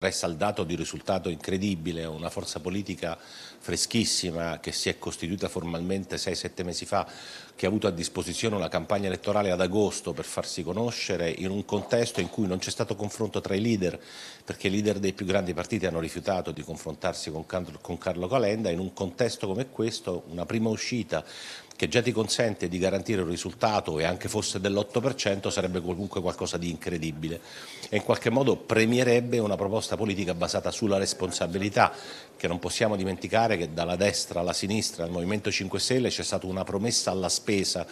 Risaldato di risultato incredibile, una forza politica freschissima che si è costituita formalmente 6-7 mesi fa, che ha avuto a disposizione una campagna elettorale ad agosto per farsi conoscere in un contesto in cui non c'è stato confronto tra i leader, perché i leader dei più grandi partiti hanno rifiutato di confrontarsi con Carlo Calenda, in un contesto come questo una prima uscita che già ti consente di garantire un risultato e anche fosse dell'8% sarebbe comunque qualcosa di incredibile e in qualche modo premierebbe una proposta politica basata sulla responsabilità che non possiamo dimenticare che dalla destra alla sinistra al Movimento 5 Stelle c'è stata una promessa alla spesa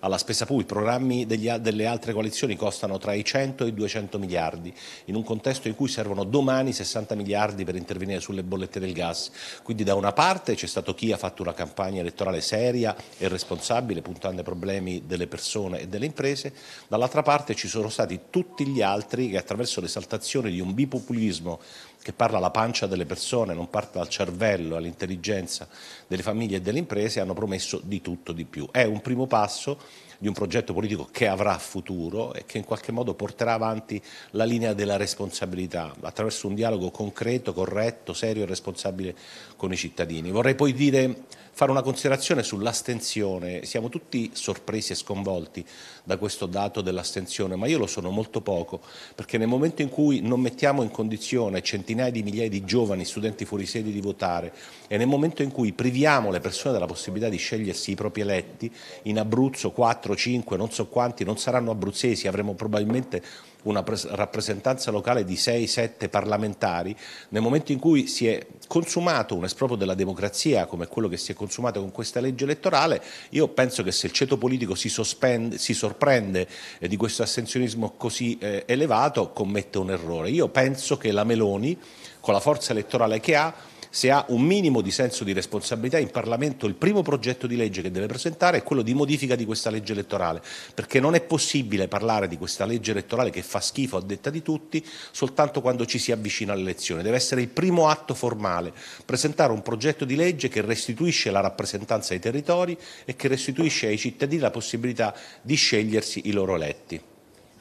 alla spesa pubblica, i programmi degli, delle altre coalizioni costano tra i 100 e i 200 miliardi, in un contesto in cui servono domani 60 miliardi per intervenire sulle bollette del gas. Quindi da una parte c'è stato chi ha fatto una campagna elettorale seria e responsabile, puntando ai problemi delle persone e delle imprese, dall'altra parte ci sono stati tutti gli altri che attraverso l'esaltazione di un bipopulismo che parla alla pancia delle persone, non parla al cervello, all'intelligenza delle famiglie e delle imprese, hanno promesso di tutto di più. È un primo passo di un progetto politico che avrà futuro e che in qualche modo porterà avanti la linea della responsabilità attraverso un dialogo concreto, corretto, serio e responsabile con i cittadini. Vorrei poi dire, fare una considerazione sull'astensione. Siamo tutti sorpresi e sconvolti da questo dato dell'astensione, ma io lo sono molto poco perché nel momento in cui non mettiamo in condizione centinaia di migliaia di giovani studenti fuori sede di votare e nel momento in cui priviamo le persone della possibilità di scegliersi i propri eletti in Abruzzo 4, 5, non so quanti, non saranno abruzzesi, avremo probabilmente una rappresentanza locale di 6-7 parlamentari, nel momento in cui si è consumato un esproprio della democrazia come quello che si è consumato con questa legge elettorale, io penso che se il ceto politico si, sospende, si sorprende eh, di questo assensionismo così eh, elevato commette un errore. Io penso che la Meloni, con la forza elettorale che ha, se ha un minimo di senso di responsabilità in Parlamento il primo progetto di legge che deve presentare è quello di modifica di questa legge elettorale, perché non è possibile parlare di questa legge elettorale che fa schifo a detta di tutti soltanto quando ci si avvicina all'elezione, deve essere il primo atto formale, presentare un progetto di legge che restituisce la rappresentanza ai territori e che restituisce ai cittadini la possibilità di scegliersi i loro eletti.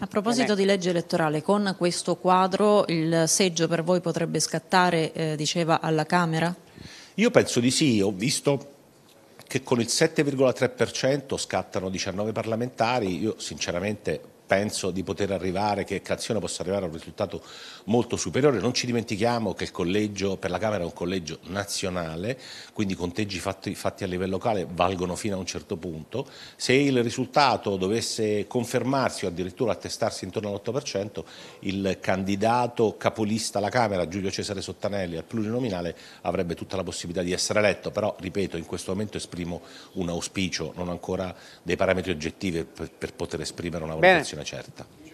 A proposito eh di legge elettorale, con questo quadro il seggio per voi potrebbe scattare, eh, diceva, alla Camera? Io penso di sì, ho visto che con il 7,3% scattano 19 parlamentari, io sinceramente penso di poter arrivare, che Canzione possa arrivare a un risultato molto superiore. Non ci dimentichiamo che il collegio per la Camera è un collegio nazionale, quindi i conteggi fatti, fatti a livello locale valgono fino a un certo punto. Se il risultato dovesse confermarsi o addirittura attestarsi intorno all'8%, il candidato capolista alla Camera, Giulio Cesare Sottanelli, al plurinominale, avrebbe tutta la possibilità di essere eletto. Però, ripeto, in questo momento esprimo un auspicio, non ancora dei parametri oggettivi per, per poter esprimere una valutazione. Bene certa.